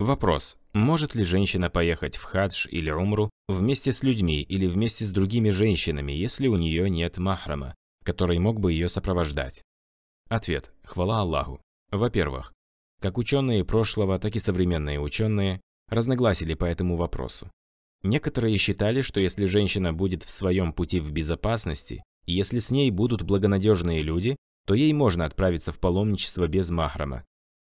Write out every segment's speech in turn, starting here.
Вопрос, может ли женщина поехать в хадж или умру вместе с людьми или вместе с другими женщинами, если у нее нет махрама, который мог бы ее сопровождать? Ответ. Хвала Аллаху. Во-первых, как ученые прошлого, так и современные ученые разногласили по этому вопросу. Некоторые считали, что если женщина будет в своем пути в безопасности, и если с ней будут благонадежные люди, то ей можно отправиться в паломничество без махрама,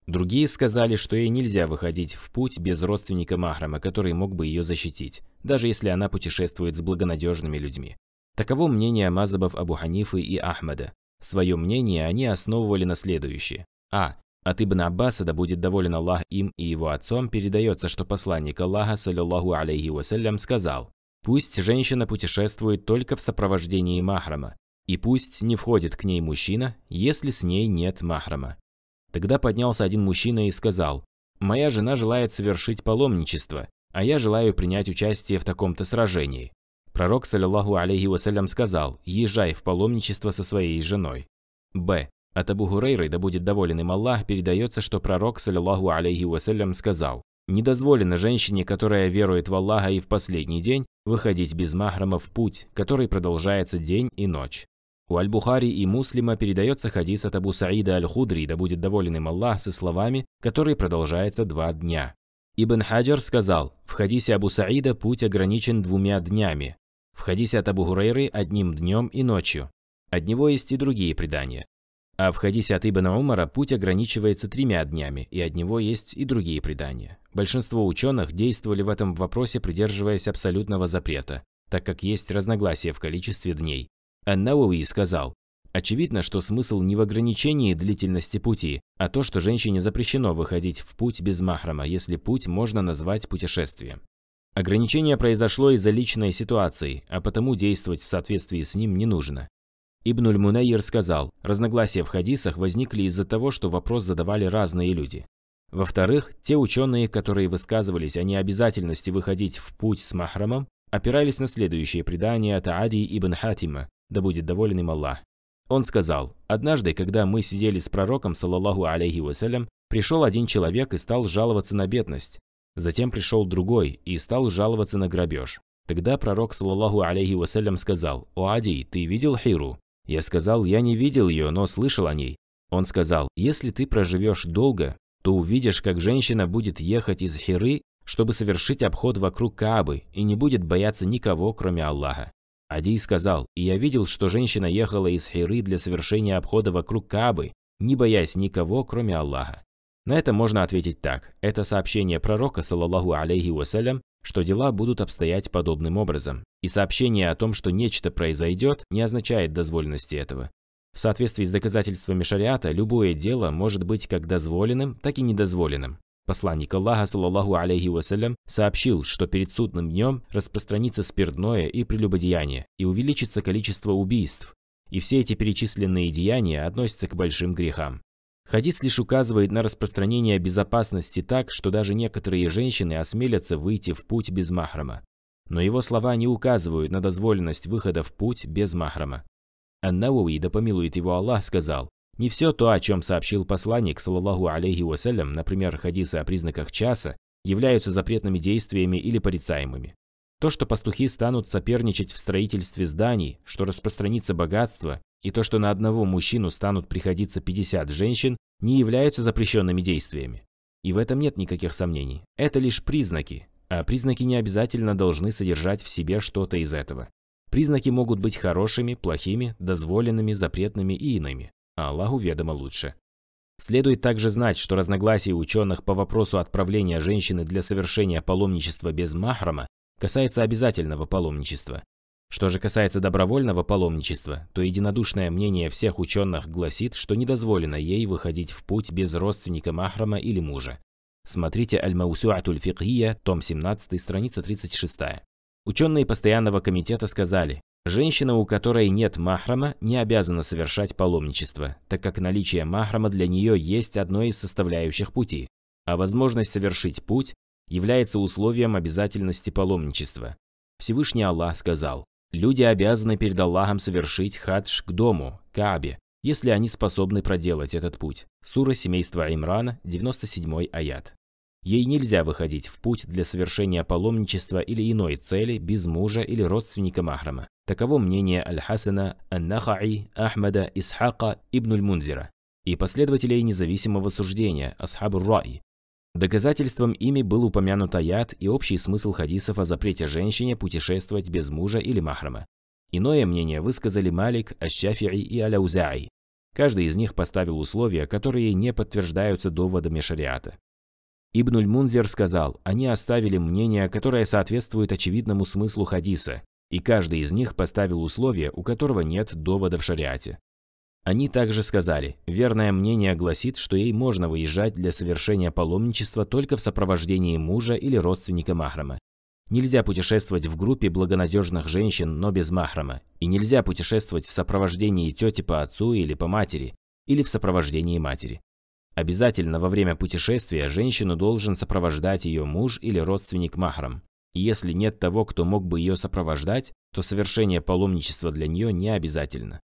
Другие сказали, что ей нельзя выходить в путь без родственника Махрама, который мог бы ее защитить, даже если она путешествует с благонадежными людьми. Таково мнение Мазабов Абу Ханифы и Ахмада. Свое мнение они основывали на следующее. А. От Ибн Аббаса, да будет доволен Аллах им и его отцом, передается, что посланник Аллаха, саллиллаху алейхи вассалям, сказал, «Пусть женщина путешествует только в сопровождении махрама, и пусть не входит к ней мужчина, если с ней нет махрама». Тогда поднялся один мужчина и сказал, «Моя жена желает совершить паломничество, а я желаю принять участие в таком-то сражении». Пророк, саллиллаху алейхи вассалям, сказал, «Езжай в паломничество со своей женой». Б. От Абу Гурейры, да будет доволен им Аллах, передается, что пророк, саллиллаху алейхи вассалям, сказал, «Не дозволено женщине, которая верует в Аллаха и в последний день, выходить без махрама в путь, который продолжается день и ночь». У Аль-Бухари и Муслима передается хадис от Абу Саида Аль-Худри, да будет доволен им Аллах, со словами, которые продолжаются два дня. Ибн Хаджар сказал, в хадисе Абу Саида путь ограничен двумя днями, в хадисе от Абу Гурейры – одним днем и ночью. От него есть и другие предания. А в хадисе от Ибн Умара путь ограничивается тремя днями, и от него есть и другие предания. Большинство ученых действовали в этом вопросе, придерживаясь абсолютного запрета, так как есть разногласия в количестве дней ан сказал, Очевидно, что смысл не в ограничении длительности пути, а то, что женщине запрещено выходить в путь без махрама, если путь можно назвать путешествием. Ограничение произошло из-за личной ситуации, а потому действовать в соответствии с ним не нужно. Ибнуль Мунайер сказал, разногласия в хадисах возникли из-за того, что вопрос задавали разные люди. Во-вторых, те ученые, которые высказывались о необязательности выходить в путь с махрамом, опирались на следующие предания от Аади ибн Хатима, да будет доволен им Аллах. Он сказал, «Однажды, когда мы сидели с пророком, салаллаху алейхи вассалям, пришел один человек и стал жаловаться на бедность. Затем пришел другой и стал жаловаться на грабеж. Тогда пророк, салаллаху алейхи вассалям, сказал, «О, Ади, ты видел Хиру?» Я сказал, «Я не видел ее, но слышал о ней». Он сказал, «Если ты проживешь долго, то увидишь, как женщина будет ехать из Хиры, чтобы совершить обход вокруг Каабы и не будет бояться никого, кроме Аллаха. Ади сказал, и я видел, что женщина ехала из Хейры для совершения обхода вокруг Каабы, не боясь никого, кроме Аллаха. На это можно ответить так. Это сообщение пророка, саллаллаху алейхи вассалям, что дела будут обстоять подобным образом. И сообщение о том, что нечто произойдет, не означает дозволенности этого. В соответствии с доказательствами шариата, любое дело может быть как дозволенным, так и недозволенным. Посланник Аллаха, саллаллаху алейхи вассалям, сообщил, что перед судным днем распространится спиртное и прелюбодеяние, и увеличится количество убийств. И все эти перечисленные деяния относятся к большим грехам. Хадис лишь указывает на распространение безопасности так, что даже некоторые женщины осмелятся выйти в путь без махрама. Но его слова не указывают на дозволенность выхода в путь без махрама. Ан-Науи, да помилует его Аллах, сказал, не все то, о чем сообщил посланник, саллаллаху алейхи вассалям, например, хадисы о признаках часа, являются запретными действиями или порицаемыми. То, что пастухи станут соперничать в строительстве зданий, что распространится богатство, и то, что на одного мужчину станут приходиться 50 женщин, не являются запрещенными действиями. И в этом нет никаких сомнений. Это лишь признаки, а признаки не обязательно должны содержать в себе что-то из этого. Признаки могут быть хорошими, плохими, дозволенными, запретными и иными а Аллаху ведомо лучше. Следует также знать, что разногласия ученых по вопросу отправления женщины для совершения паломничества без махрама касается обязательного паломничества. Что же касается добровольного паломничества, то единодушное мнение всех ученых гласит, что не дозволено ей выходить в путь без родственника махрама или мужа. Смотрите Аль-Маусуатуль том 17, страница 36. Ученые постоянного комитета сказали, Женщина, у которой нет махрама, не обязана совершать паломничество, так как наличие махрама для нее есть одной из составляющих пути, а возможность совершить путь является условием обязательности паломничества. Всевышний Аллах сказал, «Люди обязаны перед Аллахом совершить хадж к дому, Каабе, если они способны проделать этот путь». Сура семейства Имрана, 97 аят. Ей нельзя выходить в путь для совершения паломничества или иной цели без мужа или родственника Махрама. Таково мнение Аль-Хасана, Ан-Нахаи, Ахмада, Исхака, Ибнуль-Мунзира и последователей независимого суждения, Асхабу Рай. Доказательством ими был упомянут аят и общий смысл хадисов о запрете женщине путешествовать без мужа или махрама. Иное мнение высказали Малик, Ащафии и Аляузаи. Каждый из них поставил условия, которые не подтверждаются доводами шариата. Ибнуль Мунзер сказал, они оставили мнение, которое соответствует очевидному смыслу хадиса, и каждый из них поставил условие, у которого нет довода в шариате. Они также сказали, верное мнение гласит, что ей можно выезжать для совершения паломничества только в сопровождении мужа или родственника Махрама. Нельзя путешествовать в группе благонадежных женщин, но без Махрама. И нельзя путешествовать в сопровождении тети по отцу или по матери, или в сопровождении матери. Обязательно во время путешествия женщину должен сопровождать ее муж или родственник махрам. И если нет того, кто мог бы ее сопровождать, то совершение паломничества для нее не обязательно.